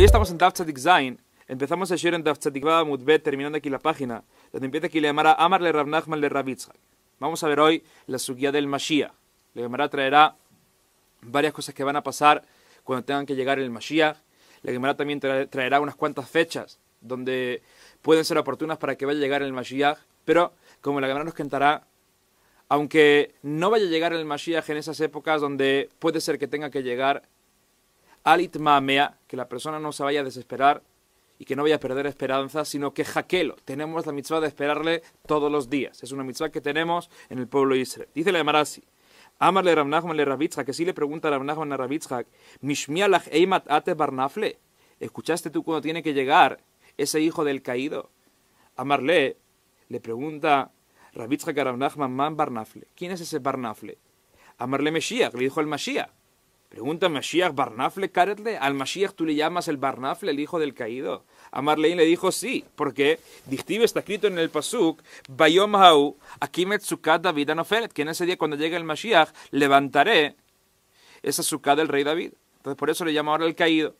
Hoy estamos en Daf Tzadik Empezamos a en Daf Tzadik Mudbet, terminando aquí la página, donde empieza aquí la llamada Amar le Rav Nachman le Rav Vamos a ver hoy la suguía del Mashiach. La Gemara traerá varias cosas que van a pasar cuando tengan que llegar el Mashiach. La Gemara también traerá unas cuantas fechas donde pueden ser oportunas para que vaya a llegar el Mashiach. Pero, como la Gemara nos cantará, aunque no vaya a llegar el Mashiach en esas épocas donde puede ser que tenga que llegar, Alit mamea que la persona no se vaya a desesperar y que no vaya a perder esperanza, sino que jaquelo. Tenemos la mitzvah de esperarle todos los días. Es una mitzvah que tenemos en el pueblo de Israel. Dice la Marasi: Amarle Ravnachman le Rabitzhak, que si le pregunta a a Rabitzhak, Mishmialach Eimat Ate Barnafle, ¿escuchaste tú cuando tiene que llegar ese hijo del caído? Amarle le pregunta Rabitzhak a Man Barnafle, ¿quién es ese Barnafle? Amarle Meshiach, le dijo el Mashiach. Pregunta Mashiach Barnafle Karetle. Al Mashiach tú le llamas el Barnafle, el hijo del caído. A le dijo sí, porque Dictive está escrito en el Pasuk, Bayom Hau, Akimet David Anofelet, que en ese día cuando llegue el Mashiach levantaré esa suka del rey David. Entonces por eso le llamo ahora el caído.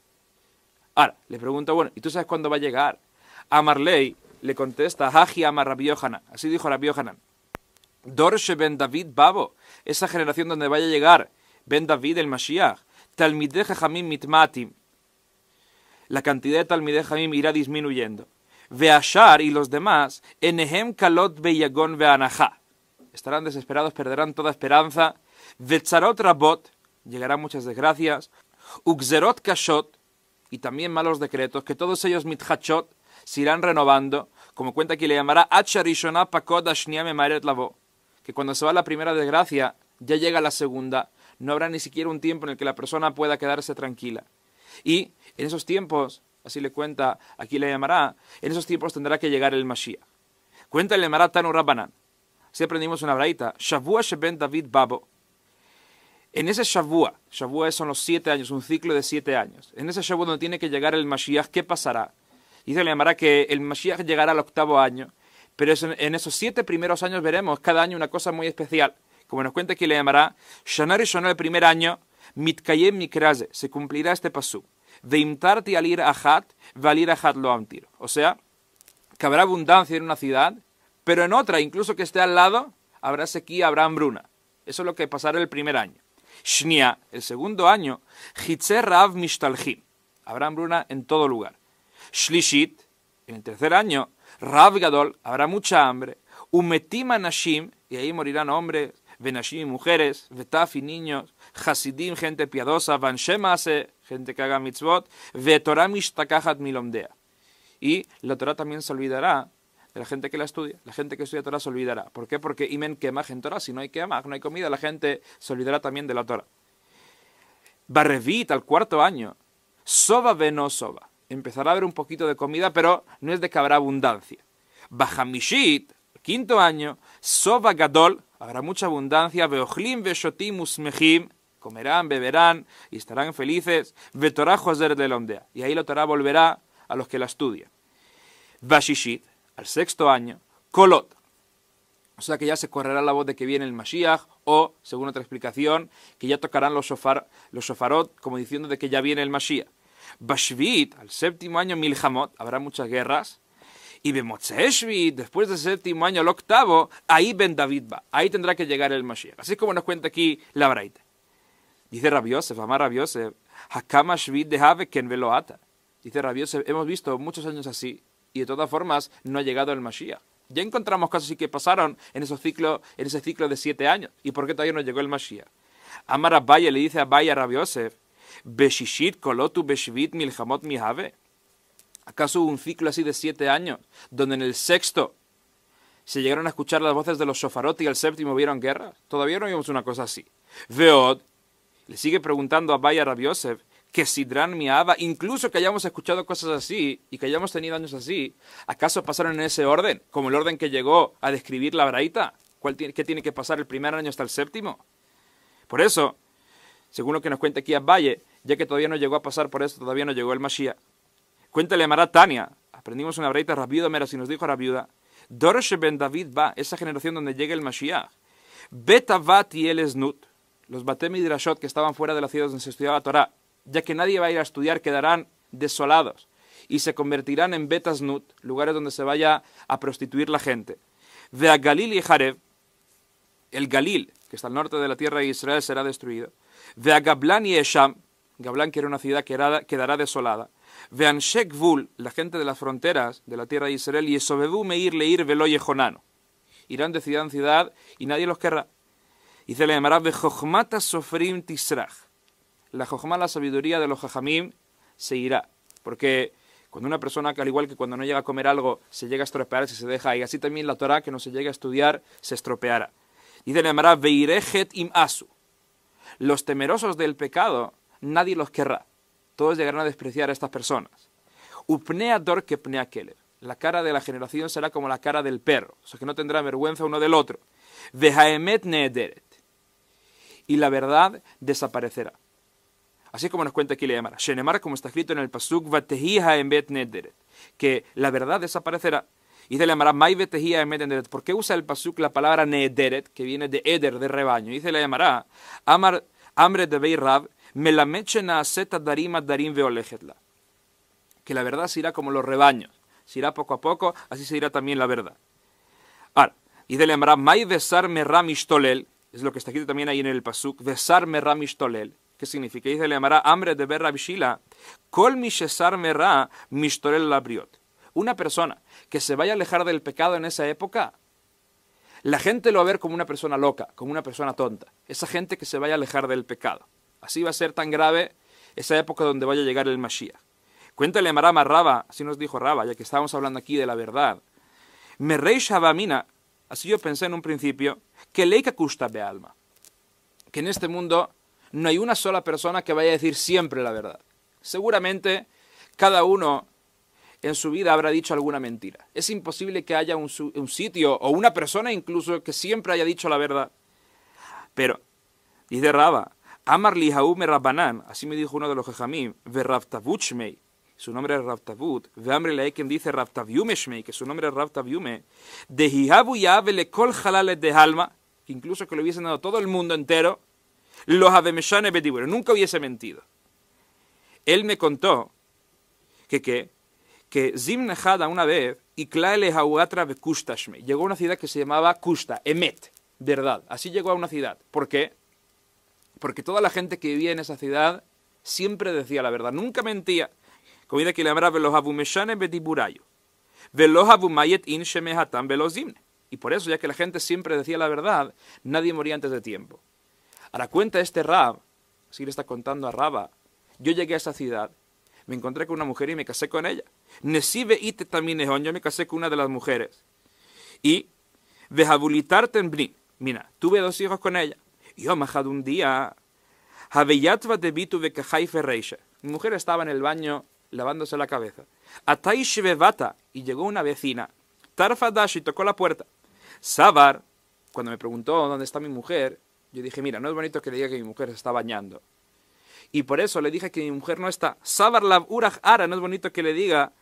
Ahora, le pregunta, bueno, ¿y tú sabes cuándo va a llegar? A Marley le contesta, Haji Amar Así dijo Rabbi Yohanan. ben David Babo, esa generación donde vaya a llegar Ben David el Mashiach, Talmideh Jamim Mitmatim. La cantidad de Talmideh Jamim irá disminuyendo. Ashar y los demás, Enehem Kalot Beyagon Beanaha. Estarán desesperados, perderán toda esperanza. otra Rabot, llegarán muchas desgracias. Uxerot Kashot, y también malos decretos, que todos ellos Mithachot se irán renovando, como cuenta que le llamará que cuando se va la primera desgracia, ya llega la segunda, no habrá ni siquiera un tiempo en el que la persona pueda quedarse tranquila. Y en esos tiempos, así le cuenta, aquí le llamará, en esos tiempos tendrá que llegar el Mashiach. Cuenta el llamará Tanu Rabbanan. Así aprendimos una braita, Shavua Sheben David Babo. En ese Shavua, Shavua son los siete años, un ciclo de siete años. En ese Shavua donde tiene que llegar el Mashiach, ¿qué pasará? Dice se le llamará que el Mashiach llegará al octavo año. Pero en esos siete primeros años veremos cada año una cosa muy especial. Como nos cuenta que le llamará, Shanar y el primer año, Mitkayem Mikraze, se cumplirá este pasú. imtarti alir ahat, valir ahat lo amtir. O sea, que habrá abundancia en una ciudad, pero en otra, incluso que esté al lado, habrá sequía, habrá hambruna. Eso es lo que pasará el primer año. Shnia, el segundo año, Hitzer Rav Habrá hambruna en todo lugar. Shlishit, en el tercer año, Rav Gadol, habrá mucha hambre. Umetima Nashim, y ahí morirán hombres, Benashim, mujeres, Betafi, niños, Hasidim, gente piadosa, Van gente que haga mitzvot, Vetorah Mishtakahat Milomdea. Y la Torah también se olvidará de la gente que la estudia. La gente que estudia Torah se olvidará. ¿Por qué? Porque Imen quema en Torah, si no hay quemaj, no hay comida, la gente se olvidará también de la Torah. Barrevit, al cuarto año, Soba Veno Soba. Empezará a haber un poquito de comida, pero no es de que habrá abundancia. Bajamishit, quinto año, Soba Gadol, habrá mucha abundancia, Beochlim veshotim usmehim, comerán, beberán y estarán felices, vetorá joser de ondea y ahí la Torah volverá a los que la estudian. Vashishit, al sexto año, kolot, o sea que ya se correrá la voz de que viene el Mashiach, o, según otra explicación, que ya tocarán los, sofar, los sofarot como diciendo de que ya viene el Mashiach. Bashvit, al séptimo año Milhamot, habrá muchas guerras. Y después del séptimo año el octavo, ahí Ben David Ahí tendrá que llegar el Mashiach. Así es como nos cuenta aquí la Dice Rabiosef, Amar Rabiosef, Hakama de Ken Veloata. Dice Rabiosef, hemos visto muchos años así y de todas formas no ha llegado el Mashiach. Ya encontramos casos así que pasaron en, esos ciclos, en ese ciclo de siete años. ¿Y por qué todavía no llegó el Mashiach? Amar Abaye le dice a Baya a Rabiosef, Beshishit kolotu beshvit milhamot mihave. ¿Acaso hubo un ciclo así de siete años, donde en el sexto se llegaron a escuchar las voces de los Shofarot y el séptimo vieron guerra? Todavía no vimos una cosa así. Veod le sigue preguntando a a Yosef que Sidran Miaba, incluso que hayamos escuchado cosas así y que hayamos tenido años así, ¿acaso pasaron en ese orden? Como el orden que llegó a describir la braita. ¿Qué tiene que pasar el primer año hasta el séptimo? Por eso, según lo que nos cuenta aquí Valle, ya que todavía no llegó a pasar por eso, todavía no llegó el Mashiach. Cuéntale a Maratania, aprendimos una breita Rabiuda Meras Si nos dijo Rabiuda, Dorosh ben David va, esa generación donde llega el Mashiach, Betavat y el Esnut, los Batem y Drashot que estaban fuera de las ciudades donde se estudiaba Torah, ya que nadie va a ir a estudiar, quedarán desolados y se convertirán en Betasnut, lugares donde se vaya a prostituir la gente. De Galil y Jareb, el Galil, que está al norte de la tierra de Israel, será destruido. De Gablán y Esham, Gablán que era una ciudad que quedará desolada. Vean Shekvul, la gente de las fronteras de la tierra de Israel, y le Meir Leir Veloye Jonano. Irán de ciudad en ciudad y nadie los querrá. Y se le llamará Bejochmata Sofrim Tisraj. La la sabiduría de los Jajamim, se irá. Porque cuando una persona, al igual que cuando no llega a comer algo, se llega a estropear, se deja, y así también la Torah que no se llega a estudiar, se estropeará. Y se le llamará Veirejet Im Asu. Los temerosos del pecado, nadie los querrá todos llegarán a despreciar a estas personas. Upnea dor que La cara de la generación será como la cara del perro, o sea que no tendrá vergüenza uno del otro. Vehaemet neederet. Y la verdad desaparecerá. Así como nos cuenta aquí llamará. Shenemar, como está escrito en el Pasuk, Que la verdad desaparecerá. Y le llamará mai emet neederet. ¿Por qué usa el Pasuk la palabra neederet, que viene de eder, de rebaño? Y le llamará amar, hambre de beirab, me la Que la verdad se irá como los rebaños, se irá poco a poco, así se irá también la verdad. Ahora, y de lembrar, May besar tolel, es lo que está escrito también ahí en el Pasuk, besar ramistolel, tolel. ¿Qué significa? Y se le llamará hambre de ver Rabishila. Kol mishesar merá mishtorel labriot. Una persona que se vaya a alejar del pecado en esa época, la gente lo va a ver como una persona loca, como una persona tonta. Esa gente que se vaya a alejar del pecado. Así va a ser tan grave esa época donde vaya a llegar el Mashiach. Cuéntale a Marama Raba, así nos dijo Raba, ya que estábamos hablando aquí de la verdad. Me rey Shabamina, así yo pensé en un principio, que que custa de alma. Que en este mundo no hay una sola persona que vaya a decir siempre la verdad. Seguramente cada uno en su vida habrá dicho alguna mentira. Es imposible que haya un, sitio o una persona incluso que siempre haya dicho la verdad. Pero, dice Raba, li Haume rabbanan, así me dijo uno de los jajamim, shmei, su nombre es Raftavut, amri quien dice shmei, que su nombre es Raftaviume, de Hijabu Yavele Kol Halales de Halma, incluso que lo hubiesen dado todo el mundo entero, los Avemeshane Bedibur, nunca hubiese mentido. Él me contó que, que, que Zim una vez, y Klaele Hauatra llegó a una ciudad que se llamaba Kusta, Emet, verdad, así llegó a una ciudad. ¿Por qué? porque toda la gente que vivía en esa ciudad siempre decía la verdad, nunca mentía. Como que le Y por eso, ya que la gente siempre decía la verdad, nadie moría antes de tiempo. la cuenta este Rab, si le está contando a Raba, yo llegué a esa ciudad, me encontré con una mujer y me casé con ella. Nesive ite también yo me casé con una de las mujeres. Y, Mira, tuve dos hijos con ella. Yom un día, de Mi mujer estaba en el baño lavándose la cabeza. Atai shvevata, y llegó una vecina. Tarfadash y tocó la puerta. Sabar, cuando me preguntó dónde está mi mujer, yo dije, mira, no es bonito que le diga que mi mujer se está bañando. Y por eso le dije que mi mujer no está. Sabar la urajara no es bonito que le diga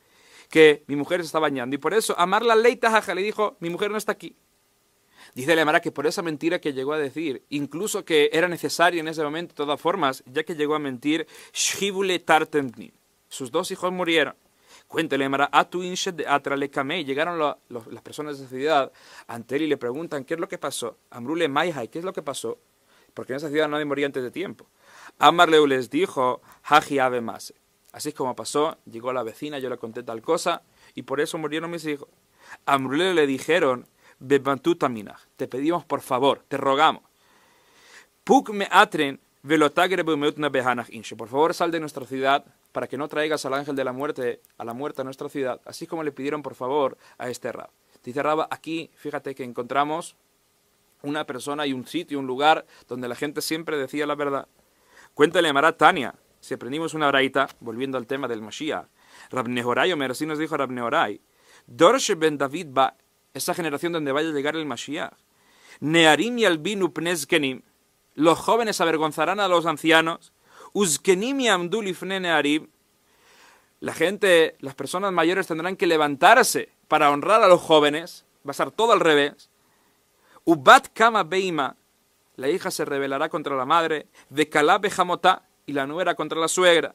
que mi mujer se está bañando. Y por eso Amar la le dijo, mi mujer no está aquí. Dice Lemara que por esa mentira que llegó a decir, incluso que era necesario en ese momento de todas formas, ya que llegó a mentir, Sus dos hijos murieron. Cuéntale, Mara, a tu de Atrale Llegaron las personas de esa ciudad ante él y le preguntan qué es lo que pasó. Amrule Maihai, ¿qué es lo que pasó? Porque en esa ciudad nadie moría antes de tiempo. Amarleu les dijo, Haji Ave Así es como pasó, llegó la vecina, yo le conté tal cosa, y por eso murieron mis hijos. Amrule le dijeron, te pedimos por favor, te rogamos. Puk me atren por favor, sal de nuestra ciudad para que no traigas al ángel de la muerte a la muerte a nuestra ciudad, así como le pidieron por favor a este rab. Dice Rab, aquí fíjate que encontramos una persona y un sitio, un lugar donde la gente siempre decía la verdad. Cuéntale a Tania, si aprendimos una braita, volviendo al tema del Mashiach, Rabnehorai, o así nos dijo Rabnehorai, Dorsh ben David ba esa generación donde vaya a llegar el Mashiach. Nearim y albinu los jóvenes avergonzarán a los ancianos. Uzkenim y amdul nearim, la gente, las personas mayores tendrán que levantarse para honrar a los jóvenes, va a ser todo al revés. Ubat kama beima, la hija se rebelará contra la madre, de kalabe y la nuera contra la suegra.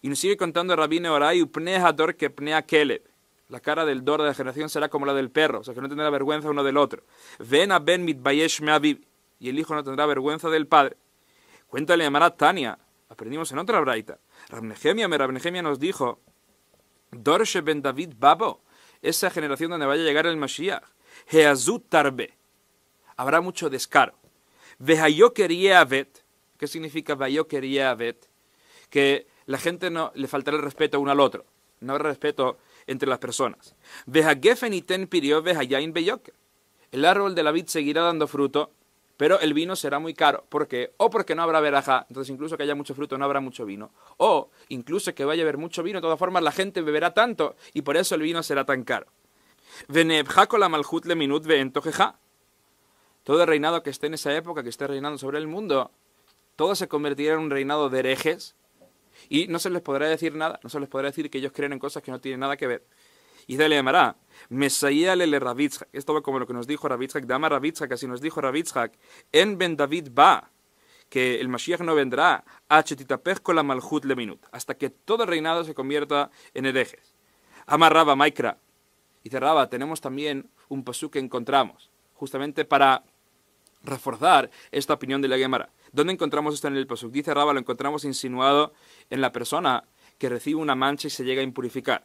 Y nos sigue contando Rabine Oray, y dor que pnea keleb la cara del Dor de la generación será como la del perro, o sea que no tendrá vergüenza uno del otro. Ven a Ben mitbayesh meaviv. Y el hijo no tendrá vergüenza del padre. Cuéntale a Marat Tania. Aprendimos en otra braita. Rabnegemia, Rabnehemia nos dijo: Dorshe ben David Babo. Esa generación donde vaya a llegar el Mashiach. Heazut tarbe. Habrá mucho descaro. keriavet. ¿Qué significa keriavet? Que la gente no le faltará el respeto uno al otro. No habrá respeto entre las personas. El árbol de la vid seguirá dando fruto, pero el vino será muy caro. porque O porque no habrá veraja, entonces incluso que haya mucho fruto no habrá mucho vino. O incluso que vaya a haber mucho vino, de todas formas la gente beberá tanto y por eso el vino será tan caro. Todo el reinado que esté en esa época, que esté reinando sobre el mundo, todo se convertirá en un reinado de herejes, y no se les podrá decir nada, no se les podrá decir que ellos creen en cosas que no tienen nada que ver. Y se le llamará Esto va como lo que nos dijo Rabitzhak, Dama Rabitzhak, así nos dijo Rabitzhak, en Ben David va, que el Mashiach no vendrá, la Malhut leminut hasta que todo el reinado se convierta en herejes. Amarraba Maikra. Y cerraba, tenemos también un pasú que encontramos, justamente para reforzar esta opinión de la Gemara. ¿Dónde encontramos esto en el Pasuk? Dice Raba, lo encontramos insinuado en la persona que recibe una mancha y se llega a impurificar.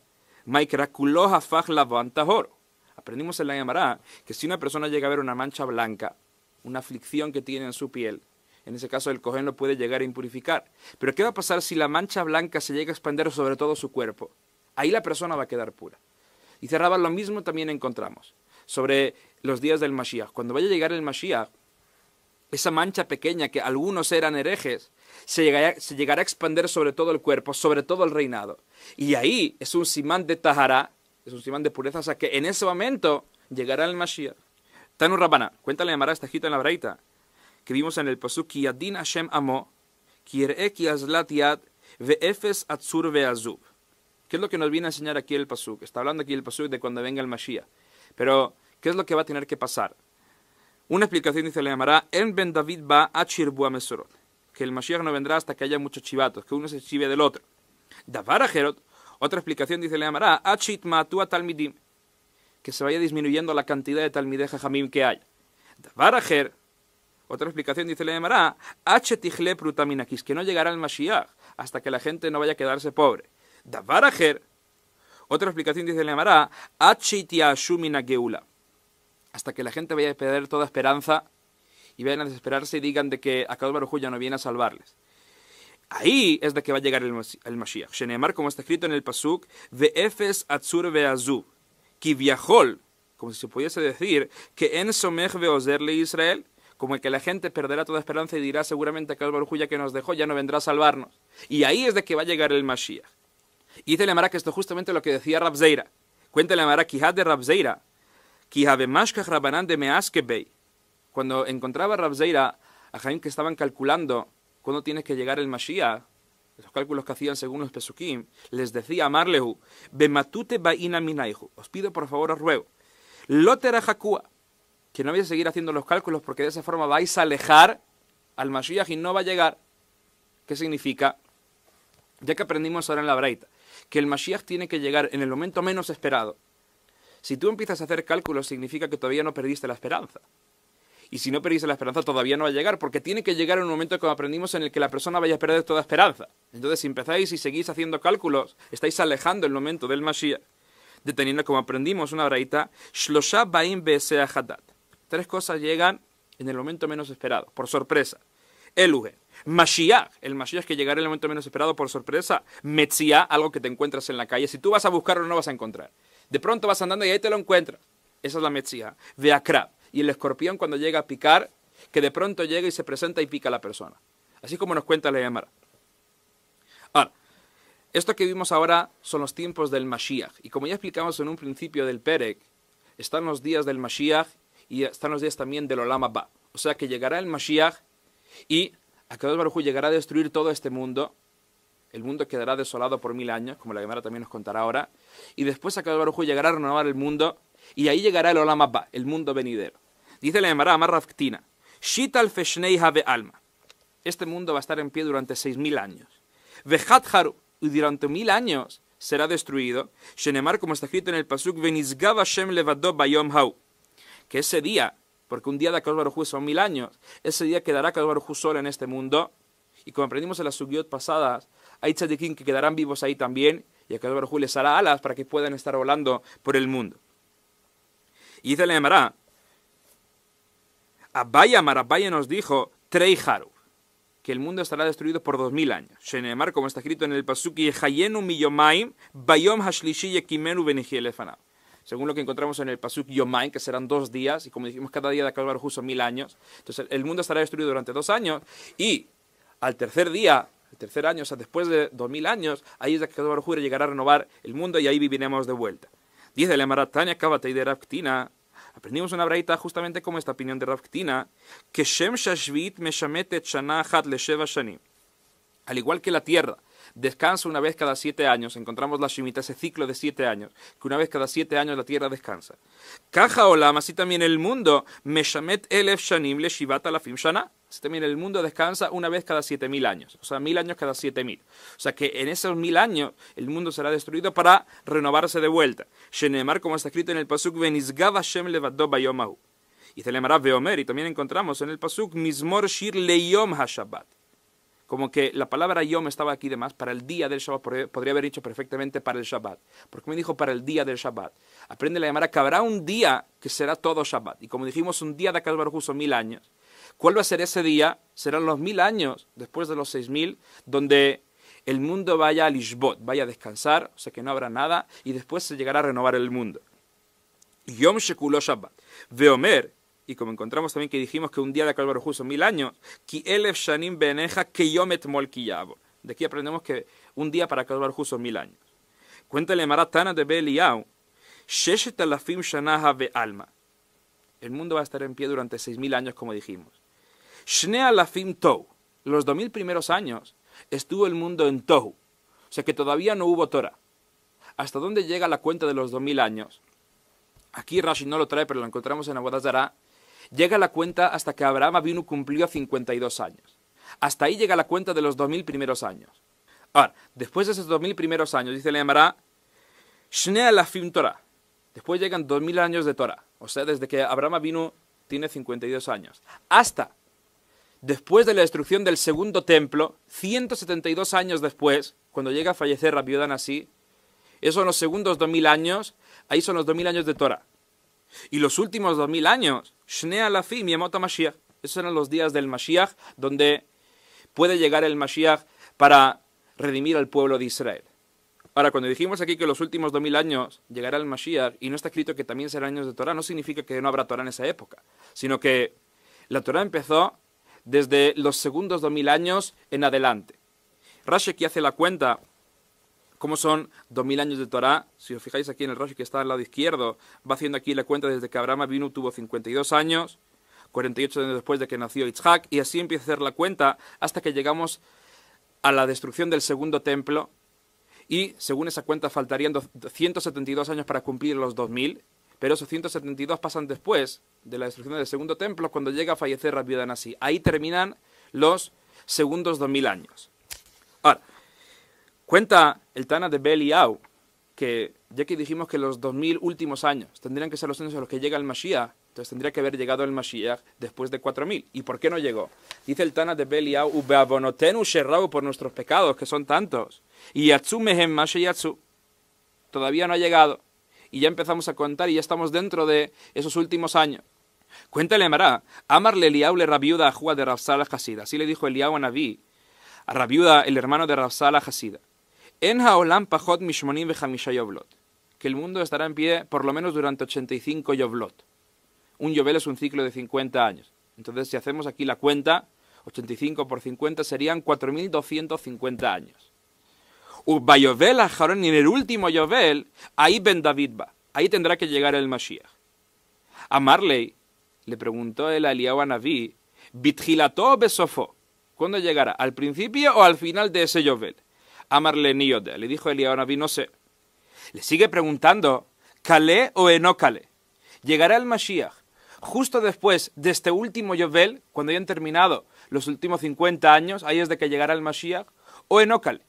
Aprendimos en la Gemara que si una persona llega a ver una mancha blanca, una aflicción que tiene en su piel, en ese caso el cojén lo puede llegar a impurificar. Pero ¿qué va a pasar si la mancha blanca se llega a expandir sobre todo su cuerpo? Ahí la persona va a quedar pura. Y cerraba lo mismo también encontramos sobre los días del Mashiach. Cuando vaya a llegar el Mashiach, esa mancha pequeña que algunos eran herejes, se llegará, a expandir sobre todo el cuerpo, sobre todo el reinado. Y ahí es un simán de Tahará, es un simán de pureza, o que en ese momento llegará el Mashiach. Tanu Rabana, cuéntale a esta en la Braita, que vimos en el Pasuk, Adin Hashem Amo, Azlat Ve'efes Atzur Ve'azub. ¿Qué es lo que nos viene a enseñar aquí el Pasuk? Está hablando aquí el Pasuk de cuando venga el Mashiach. Pero, ¿qué es lo que va a tener que pasar? Una explicación dice, le llamará En Ben David va a Mesorot, que el Mashiach no vendrá hasta que haya muchos chivatos, que uno se chive del otro. Davar otra explicación dice, le llamará Matua Talmidim, que se vaya disminuyendo la cantidad de talmideja Jamim que hay. Davar otra explicación dice, le llamará chetigle Prutaminakis, que no llegará el Mashiach hasta que la gente no vaya a quedarse pobre. Davar otra explicación dice, le llamará Geula hasta que la gente vaya a perder toda esperanza y vayan a desesperarse y digan de que a Baruj no viene a salvarles. Ahí es de que va a llegar el, Mashiach. Sheneemar, como está escrito en el Pasuk, de Efes Atzur Beazú, Kiviahol, como si se pudiese decir, que en Somech Beozerle Israel, como el que la gente perderá toda esperanza y dirá seguramente a Baruj que nos dejó ya no vendrá a salvarnos. Y ahí es de que va a llegar el Mashiach. Y dice que esto justamente lo que decía Rabzeira. Cuéntale a Kihad de Rabzeira, cuando encontraba Rabzeira a Jaim que estaban calculando cuándo tiene que llegar el Mashiach, los cálculos que hacían según los Pesukim, les decía a Marlehu, Bematute Baina os pido por favor, os ruego, Lotera Hakua, que no vais a seguir haciendo los cálculos porque de esa forma vais a alejar al Mashiach y no va a llegar. ¿Qué significa? Ya que aprendimos ahora en la Braita, que el Mashiach tiene que llegar en el momento menos esperado. Si tú empiezas a hacer cálculos, significa que todavía no perdiste la esperanza. Y si no perdiste la esperanza, todavía no va a llegar, porque tiene que llegar en un momento, como aprendimos, en el que la persona vaya a perder toda esperanza. Entonces, si empezáis y seguís haciendo cálculos, estáis alejando el momento del Mashiach, deteniendo, como aprendimos, una braita, Tres cosas llegan en el momento menos esperado, por sorpresa. Eluge, Mashiach, el Mashiach que llegará en el momento menos esperado, por sorpresa. Metzia, algo que te encuentras en la calle. Si tú vas a buscarlo, no vas a encontrar. De pronto vas andando y ahí te lo encuentras. Esa es la Metzija, de acrab Y el escorpión cuando llega a picar, que de pronto llega y se presenta y pica a la persona. Así como nos cuenta la Gemara. Ahora, esto que vimos ahora son los tiempos del Mashiach. Y como ya explicamos en un principio del perec están los días del Mashiach y están los días también del Olam Abba. O sea que llegará el Mashiach y a Baruj llegará a destruir todo este mundo el mundo quedará desolado por mil años, como la Gemara también nos contará ahora, y después Akadosh Baruju llegará a renovar el mundo, y ahí llegará el Olam Abba, el mundo venidero. Dice la Gemara Amar Rafktina, Shital Feshnei Have Alma. Este mundo va a estar en pie durante seis mil años. Vejat y durante mil años será destruido. Shenemar, como está escrito en el Pasuk, Venizgav Hashem Bayom Hau. Que ese día, porque un día de Akadosh son mil años, ese día quedará Akadosh solo en este mundo. Y como aprendimos en las subyot pasadas, hay tzadikim que quedarán vivos ahí también, y a Kadosh les hará alas para que puedan estar volando por el mundo. Y dice el a Abaya Marabaya nos dijo, Trei que el mundo estará destruido por dos mil años. Shenemar, como está escrito en el Pasuki, Bayom Hashlishi Yekimenu según lo que encontramos en el Pasuk Yomain, que serán dos días, y como dijimos, cada día de Julio son mil años. Entonces, el mundo estará destruido durante dos años, y al tercer día el tercer año, o sea, después de 2000 años, ahí es que Baruj llegará a renovar el mundo y ahí viviremos de vuelta. Dice la Maratania y de Raftina, Aprendimos una braita justamente como esta opinión de Raftina, que Shem Shashvit shamete Chanahat Hat Lesheva Al igual que la tierra, descansa una vez cada siete años. Encontramos la shimita, ese ciclo de siete años, que una vez cada siete años la tierra descansa. Caja Olam, así también el mundo, Meshamet Elef Shanim Le Shivat Alafim Shana. Así también el mundo descansa una vez cada siete mil años, o sea, mil años cada siete mil. O sea que en esos mil años el mundo será destruido para renovarse de vuelta. Shenemar, como está escrito en el Pasuk, Benizgav Hashem Bayomahu. Y Telemará Veomer, y también encontramos en el Pasuk, Mismor Shir Leyom HaShabbat. Como que la palabra yom estaba aquí de más para el día del Shabbat, podría haber dicho perfectamente para el Shabbat. Porque me dijo para el día del Shabbat. Aprende la llamada que habrá un día que será todo Shabbat. Y como dijimos, un día de Akash Baruj son mil años. ¿Cuál va a ser ese día? Serán los mil años después de los seis mil, donde el mundo vaya al Ishbot, vaya a descansar, o sea que no habrá nada, y después se llegará a renovar el mundo. Yom Shekulo Shabbat. Veomer, y como encontramos también que dijimos que un día de Calvario Justo, mil años, Ki Elef Shanim Beneja De aquí aprendemos que un día para Calvario Justo, mil años. Cuéntale Maratana de Beliau, Sheshet Alafim Shanaha Be Alma. El mundo va a estar en pie durante seis mil años, como dijimos. Shne Tou. Los dos mil primeros años estuvo el mundo en tou. O sea que todavía no hubo Torah. ¿Hasta dónde llega la cuenta de los dos mil años? Aquí Rashi no lo trae, pero lo encontramos en Aguadazara Llega la cuenta hasta que Abraham Avinu cumplió 52 años. Hasta ahí llega la cuenta de los 2000 primeros años. Ahora, después de esos 2000 primeros años, dice le llamará Shnea torá Torah. Después llegan 2000 años de Torah. O sea, desde que Abraham Avinu tiene 52 años. Hasta después de la destrucción del segundo templo, 172 años después, cuando llega a fallecer Rabbi Así, esos son los segundos 2000 años, ahí son los 2000 años de Torah. Y los últimos dos mil años, Shnei Lafi y Mashiach. Esos eran los días del Mashiach, donde puede llegar el Mashiach para redimir al pueblo de Israel. Ahora, cuando dijimos aquí que los últimos dos mil años llegará el Mashiach y no está escrito que también serán años de torá no significa que no habrá Torah en esa época, sino que la torá empezó desde los segundos dos mil años en adelante. Rashek hace la cuenta ¿Cómo son 2000 años de Torah? Si os fijáis aquí en el Rashi que está al lado izquierdo, va haciendo aquí la cuenta desde que Abraham vino, tuvo 52 años, 48 años después de que nació Isaac, y así empieza a hacer la cuenta hasta que llegamos a la destrucción del segundo templo, y según esa cuenta faltarían 172 años para cumplir los 2000, pero esos 172 pasan después de la destrucción del segundo templo, cuando llega a fallecer Rabbi Danasi. Ahí terminan los segundos 2000 años. Ahora, Cuenta el Tana de Beliau que, ya que dijimos que los dos 2000 últimos años tendrían que ser los años en los que llega el Mashiach, entonces tendría que haber llegado el Mashiach después de 4000. ¿Y por qué no llegó? Dice el Tana de Beliau, Ubeabonotenu por nuestros pecados, que son tantos. Y Yatsumehem yatsu Todavía no ha llegado. Y ya empezamos a contar y ya estamos dentro de esos últimos años. Cuéntale Mará, Amarle Eliau le rabiuda a Juá de Rafsala Hasida. Así le dijo Eliau a Naví, a Rabiuda, el hermano de Rafsala Hasida. En Haolam Pajot Mishmonim Que el mundo estará en pie por lo menos durante 85 Yoblot. Un Yobel es un ciclo de 50 años. Entonces, si hacemos aquí la cuenta, 85 por 50 serían 4.250 años. Ubayovel y en el último yobel ahí Ben Ahí tendrá que llegar el Mashiach. A Marley le preguntó el Aliyahu Naví, o Besofo ¿Cuándo llegará? ¿Al principio o al final de ese Yovel? Amarle Niyode. Le dijo Elías no sé. Le sigue preguntando, ¿Calé o Enócale? Llegará el Mashiach justo después de este último yobel, cuando hayan terminado los últimos 50 años, ahí es de que llegará el Mashiach, o Enócale.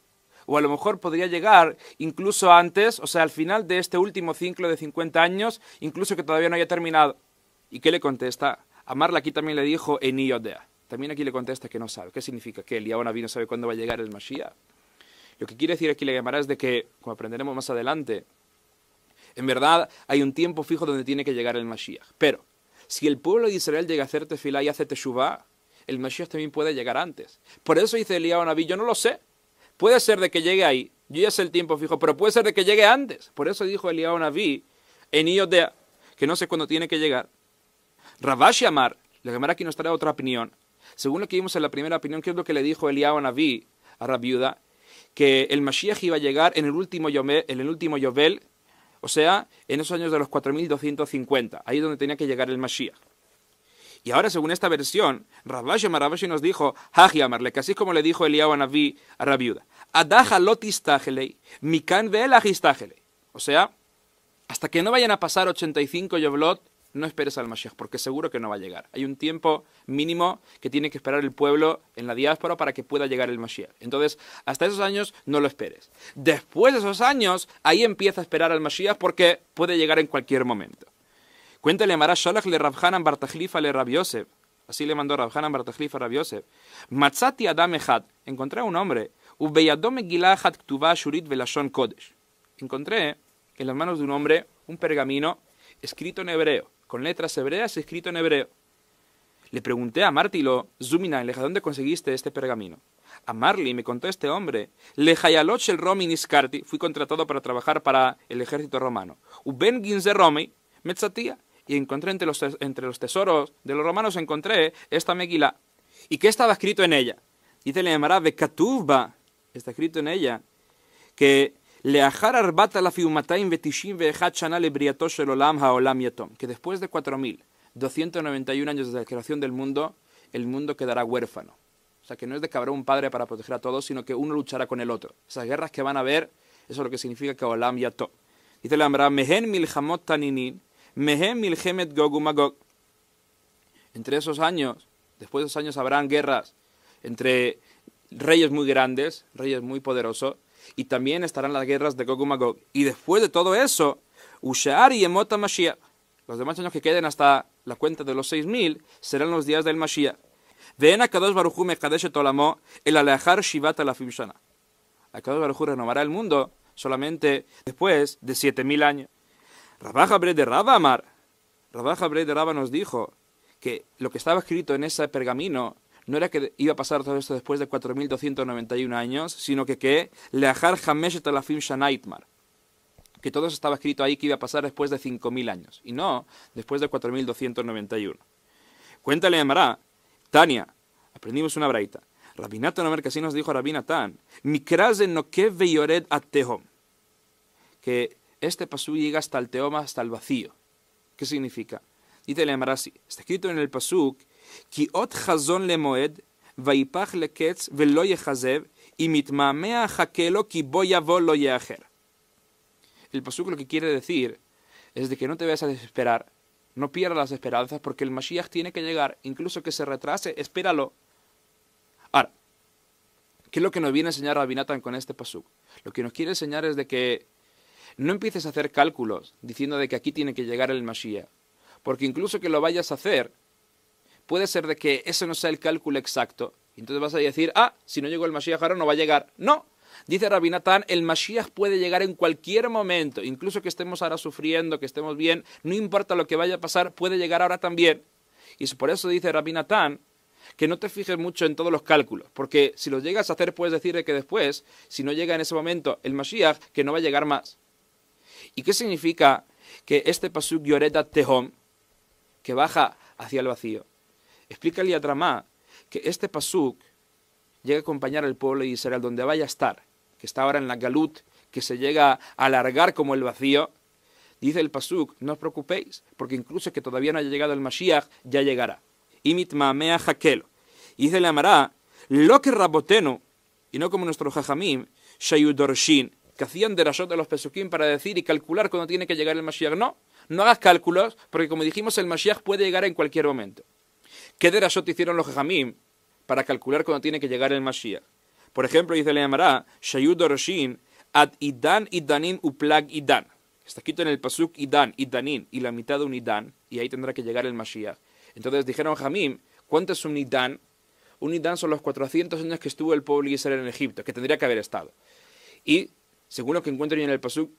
O a lo mejor podría llegar incluso antes, o sea, al final de este último ciclo de 50 años, incluso que todavía no haya terminado. ¿Y qué le contesta? Amarla aquí también le dijo Eniodea. También aquí le contesta que no sabe. ¿Qué significa? ¿Que el no sabe cuándo va a llegar el Mashiach? Lo que quiere decir aquí la Gemara es de que, como aprenderemos más adelante, en verdad hay un tiempo fijo donde tiene que llegar el Mashiach. Pero, si el pueblo de Israel llega a hacer tefilá y hace teshuvah, el Mashiach también puede llegar antes. Por eso dice Eliyahu Abí: yo no lo sé. Puede ser de que llegue ahí, yo ya sé el tiempo fijo, pero puede ser de que llegue antes. Por eso dijo Eliyahu Naví en Iodea, que no sé cuándo tiene que llegar. Rabash yamar la Gemara aquí nos trae otra opinión. Según lo que vimos en la primera opinión, ¿qué es lo que le dijo Eliyahu Naví a Rabiuda, que el Mashiach iba a llegar en el último Yomel, Yobel, o sea, en esos años de los 4250, ahí es donde tenía que llegar el Mashiach. Y ahora, según esta versión, Rabbashi Marabashi nos dijo, Amarle, que así como le dijo Eliyahu Naví a Rabiuda, Adaja mikan O sea, hasta que no vayan a pasar 85 yoblot, no esperes al Mashiach, porque seguro que no va a llegar. Hay un tiempo mínimo que tiene que esperar el pueblo en la diáspora para que pueda llegar el Mashiach. Entonces, hasta esos años no lo esperes. Después de esos años, ahí empieza a esperar al Mashiach porque puede llegar en cualquier momento. Cuéntale Sholach le Rabhanan Bartajlifa le Rabiosef. Así le mandó Rabhanan Bartajlifa a Rabiosef. Matzati Adam Encontré a un hombre. Shurit Velashon Kodesh. Encontré en las manos de un hombre un pergamino escrito en hebreo con letras hebreas escrito en hebreo. Le pregunté a Martilo, Zumina, ¿dónde conseguiste este pergamino? A Marley me contó este hombre, Lejayaloch el Romi Niscarti, fui contratado para trabajar para el ejército romano. Uben Ginze Romi, Metzatía, y encontré entre los, tesoros de los romanos encontré esta meguila. ¿Y qué estaba escrito en ella? Dice le llamará de está escrito en ella, que Leahar Arbat Vehat Shana Lebriato Shelolam Haolam Yatom. Que después de 4.291 años desde la creación del mundo, el mundo quedará huérfano. O sea, que no es de que un padre para proteger a todos, sino que uno luchará con el otro. Esas guerras que van a haber, eso es lo que significa que Olam yatom. Dice Amra, Mehen Milhamot Taninin, Mehen Milhemet Gogumagog. Entre esos años, después de esos años habrán guerras entre reyes muy grandes, reyes muy poderosos, y también estarán las guerras de Gog y Magog. Y después de todo eso, Ushaar y Emota Mashiach, los demás años que queden hasta la cuenta de los 6000, serán los días del Mashiach. Ven a Kadosh Baruchu el Alejar Shivat Alafim Shana. el Baruchu renovará el mundo solamente después de 7000 años. Rabah Jabre de Rabba Amar, Rabah Jabre de Rabba nos dijo que lo que estaba escrito en ese pergamino no era que iba a pasar todo esto después de 4.291 años, sino que que la Hameshet Alafim nightmare, que todo estaba escrito ahí que iba a pasar después de 5.000 años, y no después de 4.291. Cuéntale a Mará, Tania, aprendimos una braita. Rabinato no que así nos dijo Rabinatan, mikrasen no que veyored atehom, que este pasú llega hasta el teoma, hasta el vacío. ¿Qué significa? a Mará si está escrito en el pasú. כי חזון El pasuk lo que quiere decir es de que no te vayas a desesperar, no pierdas las esperanzas, porque el Mashiach tiene que llegar, incluso que se retrase, espéralo. Ahora, ¿qué es lo que nos viene a enseñar Rabinatan con este pasuk? Lo que nos quiere enseñar es de que no empieces a hacer cálculos diciendo de que aquí tiene que llegar el Mashiach, porque incluso que lo vayas a hacer, puede ser de que ese no sea el cálculo exacto. Entonces vas a decir, ah, si no llegó el Mashiach ahora no va a llegar. No, Dice Rabinatán, el Mashiach puede llegar en cualquier momento, incluso que estemos ahora sufriendo, que estemos bien, no importa lo que vaya a pasar, puede llegar ahora también. Y por eso dice Natán que no te fijes mucho en todos los cálculos, porque si los llegas a hacer puedes decir que después, si no llega en ese momento el Mashiach, que no va a llegar más. ¿Y qué significa que este Pasuk Yoreda Tehom, que baja hacia el vacío? Explícale a Dramá que este pasuk llega a acompañar al pueblo de Israel donde vaya a estar, que está ahora en la galut, que se llega a alargar como el vacío. Dice el pasuk, no os preocupéis, porque incluso que todavía no haya llegado el Mashiach, ya llegará. Y mitma jaquel. Y dice el Amará, lo que raboteno, y no como nuestro jajamim, shayudorshin, que hacían de de los pesukim para decir y calcular cuándo tiene que llegar el Mashiach. No, no hagas cálculos, porque como dijimos, el Mashiach puede llegar en cualquier momento. ¿Qué derashot hicieron los jamim para calcular cuándo tiene que llegar el Mashiach? Por ejemplo, dice le llamará ad idan idanim uplag idan. Está escrito en el pasuk idan, idanin, y la mitad de un idan, y ahí tendrá que llegar el Mashiach. Entonces dijeron Jamim, ¿cuánto es un idan? Un idan son los 400 años que estuvo el pueblo de Israel en Egipto, que tendría que haber estado. Y, según lo que encuentran en el pasuk,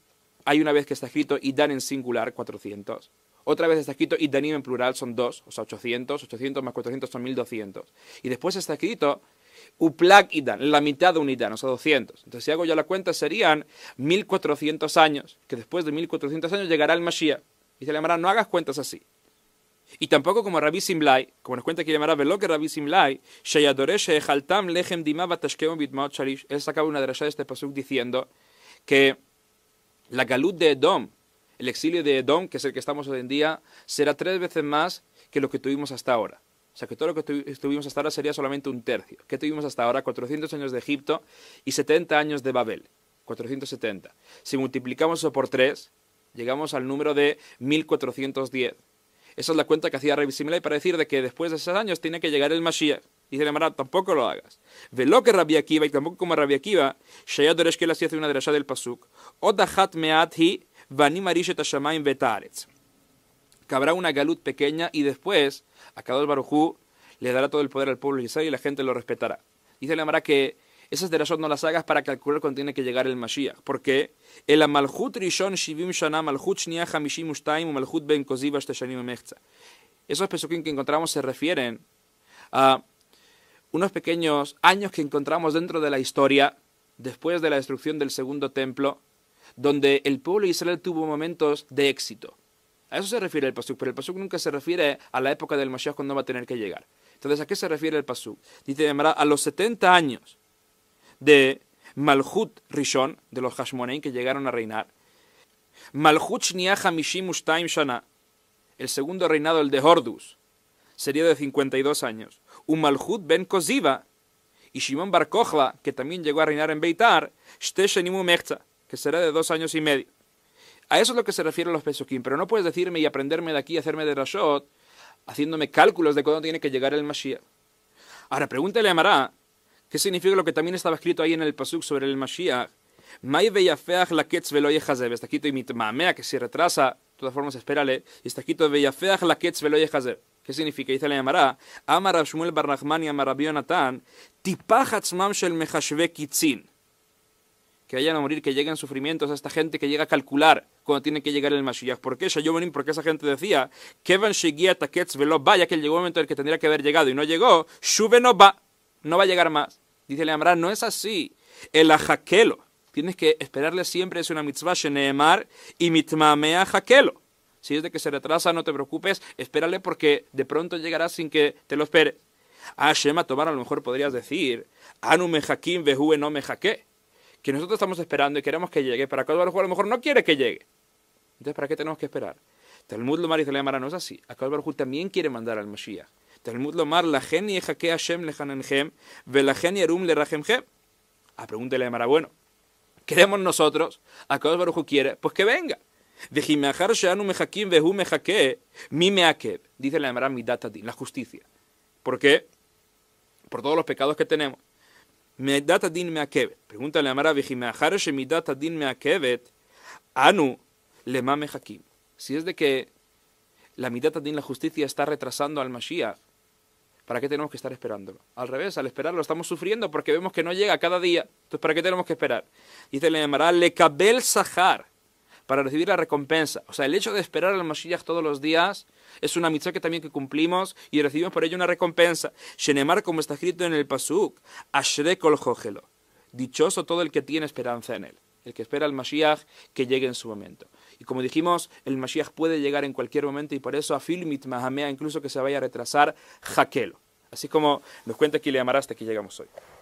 hay una vez que está escrito idan en singular, 400. Otra vez está escrito Idanim en plural, son dos, o sea, 800, 800 más 400 son 1200. Y después está escrito uplak Idan, la mitad de un Idan, o sea, 200. Entonces, si hago yo la cuenta, serían 1400 años, que después de 1400 años llegará el Mashiach. Y se le llamará, no hagas cuentas así. Y tampoco como Rabbi Simlai, como nos cuenta que llamará que Rabbi Simlai, Lechem Él sacaba una derasha de este pasuk diciendo que la galud de Edom, el exilio de Edom, que es el que estamos hoy en día, será tres veces más que lo que tuvimos hasta ahora. O sea, que todo lo que tuvimos hasta ahora sería solamente un tercio. ¿Qué tuvimos hasta ahora? 400 años de Egipto y 70 años de Babel. 470. Si multiplicamos eso por tres llegamos al número de 1410. Esa es la cuenta que hacía Revisimilay para decir de que después de esos años tiene que llegar el Mashiach. Dice Mara, tampoco lo hagas. Ve lo que Rabbi Akiva, y tampoco como Rabbi Akiva, Shayad Oreshkel así hace una derecha del Pasuk. Otahat me'athi que habrá una galut pequeña y después A cada Barujú le dará todo el poder al pueblo de Israel y la gente lo respetará. Dice la Mara que esas derashot no las hagas para calcular cuando tiene que llegar el Mashiach. Porque el Rishon Shivim Shana Ben em Esos pesukim que encontramos se refieren a unos pequeños años que encontramos dentro de la historia después de la destrucción del segundo templo donde el pueblo de Israel tuvo momentos de éxito. A eso se refiere el Pasuk, pero el Pasuk nunca se refiere a la época del Mashiach cuando va a tener que llegar. Entonces, ¿a qué se refiere el Pasuk? Dice a los 70 años de Malhut Rishon, de los Hashmonein que llegaron a reinar, Malhut Shnia Ustaim Shana, el segundo reinado, el de Hordus, sería de 52 años. Un Malhut Ben Koziva y Shimon Bar que también llegó a reinar en Beitar, Shteshenimu Mechza que será de dos años y medio. A eso es lo que se refieren los pesukim, pero no puedes decirme y aprenderme de aquí, hacerme de Rashot, haciéndome cálculos de cuándo tiene que llegar el Mashiach. Ahora pregúntale a Amara, ¿qué significa lo que también estaba escrito ahí en el Pasuk sobre el Mashiach? ma'i la Está aquí, y mitmamea, que si retrasa, de todas formas espérale. Está aquí, beyafeach la ¿Qué significa? Dice la amará? amara Shmuel nachman y Amar Rabbi Yonatan. Tipachatzmam shel mechashve kitzin que vayan a morir, que lleguen sufrimientos a esta gente que llega a calcular cuando tiene que llegar el Mashiach. ¿Por qué Porque esa gente decía, Kevin Velo, vaya que llegó el momento en el que tendría que haber llegado y no llegó, Shuve no va, no va a llegar más. Dice Leamra, no es así. El ajaquelo, tienes que esperarle siempre, es una mitzvah sheneemar y mitmamea ajaquelo. Si es de que se retrasa, no te preocupes, espérale porque de pronto llegará sin que te lo esperes. a ah, Shema Tomar, a lo mejor podrías decir, Anu me jaquim, no me que nosotros estamos esperando y queremos que llegue, para cada Baruj a lo mejor no quiere que llegue. Entonces, ¿para qué tenemos que esperar? Talmud Lomar y Talemara no es así. Acá Baruj también quiere mandar al Mashiach. Talmud Lomar, la gen y ejaque Hashem erum le yerum lerajemhem. A ah, pregunta de Mara, bueno, queremos nosotros, acá Baruj quiere, pues que venga. Dice la mi la justicia. ¿Por qué? Por todos los pecados que tenemos. Medat Adin Meakevet. Pregúntale a Marav me Midat Adin Meakevet. Anu mame jaquim Si es de que la Midat Adin, la justicia, está retrasando al Mashiach, ¿para qué tenemos que estar esperándolo? Al revés, al esperarlo estamos sufriendo porque vemos que no llega cada día. Entonces, ¿para qué tenemos que esperar? Dice le llamará Le Kabel Sahar para recibir la recompensa. O sea, el hecho de esperar al Mashiach todos los días es una mitzvah que también que cumplimos y recibimos por ello una recompensa. Shenemar, como está escrito en el Pasuk, Ashre kol Dichoso todo el que tiene esperanza en él, el que espera al Mashiach que llegue en su momento. Y como dijimos, el Mashiach puede llegar en cualquier momento y por eso a Filmit Mahamea, incluso que se vaya a retrasar, jaquelo. Así como nos cuenta que le amaraste que llegamos hoy.